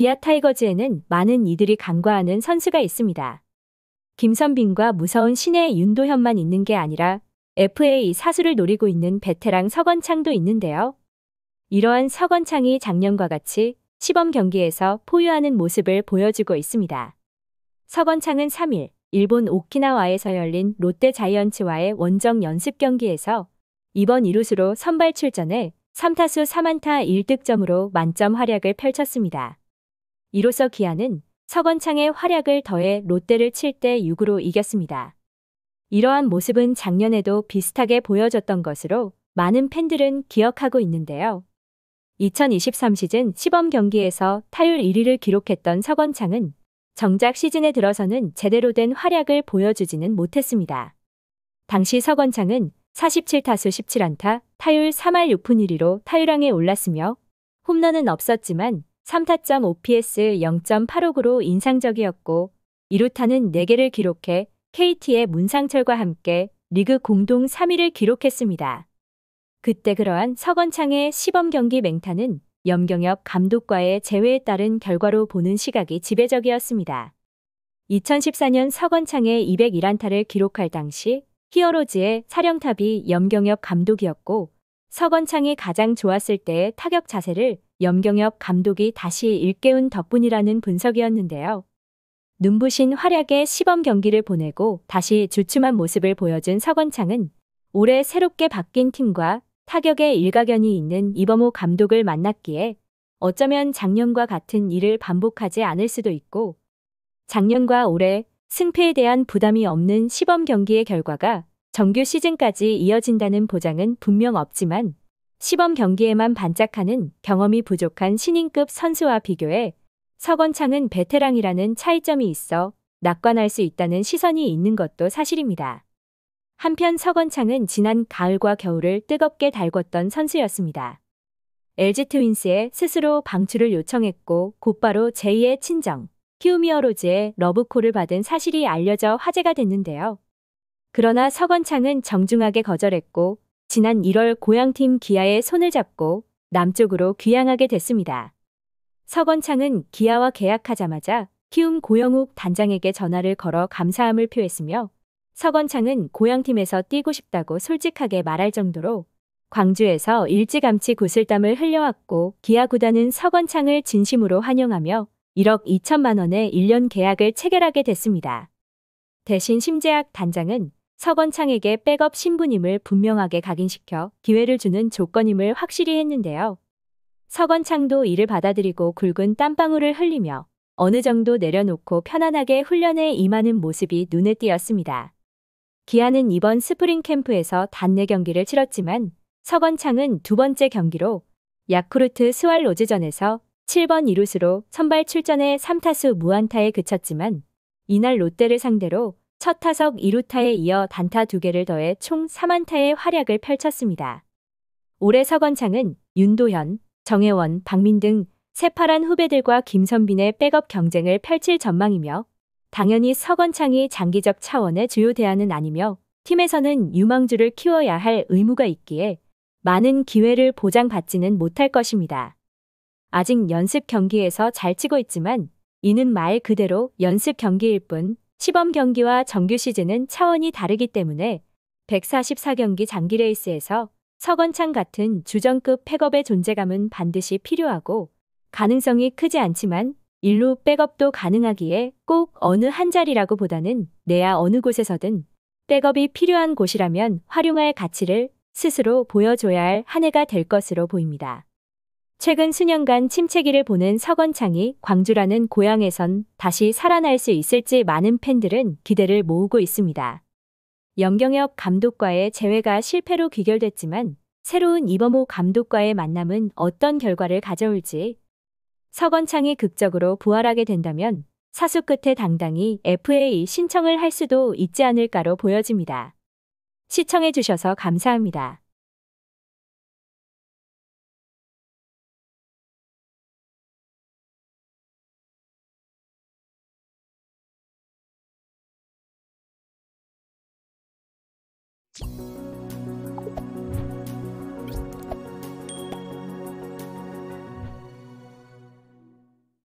기아 타이거즈에는 많은 이들이 간과하는 선수가 있습니다. 김선빈과 무서운 신의 윤도현만 있는 게 아니라 FA 사수를 노리고 있는 베테랑 서건창도 있는데요. 이러한 서건창이 작년과 같이 시범 경기에서 포유하는 모습을 보여주고 있습니다. 서건창은 3일 일본 오키나와에서 열린 롯데 자이언츠와의 원정 연습 경기에서 이번 이루수로 선발 출전해 3타수 3안타 1득점으로 만점 활약을 펼쳤습니다. 이로써 기아는 서건창의 활약을 더해 롯데를 7대 6으로 이겼습니다. 이러한 모습은 작년에도 비슷하게 보여졌던 것으로 많은 팬들은 기억하고 있는데요. 2023 시즌 시범 경기에서 타율 1위를 기록했던 서건창은 정작 시즌에 들어서는 제대로 된 활약을 보여주지는 못했습니다. 당시 서건창은 47타수 17안타, 타율 3할 6푼 1위로 타율왕에 올랐으며 홈런은 없었지만 3타점 OPS 0.85으로 인상적이었고 2루타는 4개를 기록해 KT의 문상철과 함께 리그 공동 3위를 기록했습니다. 그때 그러한 서건창의 시범 경기 맹타는 염경엽 감독과의 재회에 따른 결과로 보는 시각이 지배적이었습니다. 2014년 서건창의 201안타를 기록할 당시 히어로즈의 사령탑이 염경엽 감독이었고 서건창이 가장 좋았을 때의 타격 자세를 염경엽 감독이 다시 일깨운 덕분이라는 분석이었는데요. 눈부신 활약의 시범 경기를 보내고 다시 주춤한 모습을 보여준 서건창은 올해 새롭게 바뀐 팀과 타격의 일가견이 있는 이범호 감독을 만났기에 어쩌면 작년과 같은 일을 반복하지 않을 수도 있고 작년과 올해 승패에 대한 부담이 없는 시범 경기의 결과가 정규 시즌까지 이어진다는 보장은 분명 없지만 시범 경기에만 반짝하는 경험이 부족한 신인급 선수와 비교해 서건창은 베테랑이라는 차이점이 있어 낙관할 수 있다는 시선이 있는 것도 사실입니다. 한편 서건창은 지난 가을과 겨울을 뜨겁게 달궜던 선수였습니다. LG 트윈스에 스스로 방출을 요청했고 곧바로 제2의 친정, 키움이어로즈의 러브콜을 받은 사실이 알려져 화제가 됐는데요. 그러나 서건창은 정중하게 거절했고 지난 1월 고향팀 기아의 손을 잡고 남쪽으로 귀향하게 됐습니다. 서건창은 기아와 계약하자마자 키움 고영욱 단장에게 전화를 걸어 감사함을 표했으며 서건창은 고향팀에서 뛰고 싶다고 솔직하게 말할 정도로 광주에서 일찌감치 구슬땀을 흘려왔고 기아 구단은 서건창을 진심으로 환영하며 1억 2천만 원의 1년 계약을 체결하게 됐습니다. 대신 심재학 단장은 서건창에게 백업 신분임을 분명하게 각인시켜 기회를 주는 조건임을 확실히 했는데요. 서건창도 이를 받아들이고 굵은 땀방울을 흘리며 어느 정도 내려놓고 편안하게 훈련에 임하는 모습이 눈에 띄었습니다. 기아는 이번 스프링 캠프에서 단내 경기를 치렀지만 서건창은 두 번째 경기로 야쿠르트 스왈로즈전에서 7번 이루스로 선발 출전해 3타수 무안타에 그쳤지만 이날 롯데를 상대로 첫 타석 2루타에 이어 단타 2개를 더해 총 3안타의 활약을 펼쳤습니다. 올해 서건창은 윤도현, 정혜원, 박민 등 새파란 후배들과 김선빈의 백업 경쟁을 펼칠 전망이며 당연히 서건창이 장기적 차원의 주요 대안은 아니며 팀에서는 유망주를 키워야 할 의무가 있기에 많은 기회를 보장받지는 못할 것입니다. 아직 연습 경기에서 잘 치고 있지만 이는 말 그대로 연습 경기일 뿐 시범 경기와 정규 시즌은 차원이 다르기 때문에 144경기 장기 레이스에서 서건창 같은 주전급 백업의 존재감은 반드시 필요하고 가능성이 크지 않지만 일루 백업도 가능하기에 꼭 어느 한 자리라고 보다는 내야 어느 곳에서든 백업이 필요한 곳이라면 활용할 가치를 스스로 보여줘야 할 한 해가 될 것으로 보입니다. 최근 수년간 침체기를 보는 서건창이 광주라는 고향에선 다시 살아날 수 있을지 많은 팬들은 기대를 모으고 있습니다. 영경엽 감독과의 재회가 실패로 귀결됐지만 새로운 이범호 감독과의 만남은 어떤 결과를 가져올지 서건창이 극적으로 부활하게 된다면 사수 끝에 당당히 FA 신청을 할 수도 있지 않을까로 보여집니다. 시청해주셔서 감사합니다. Thank you.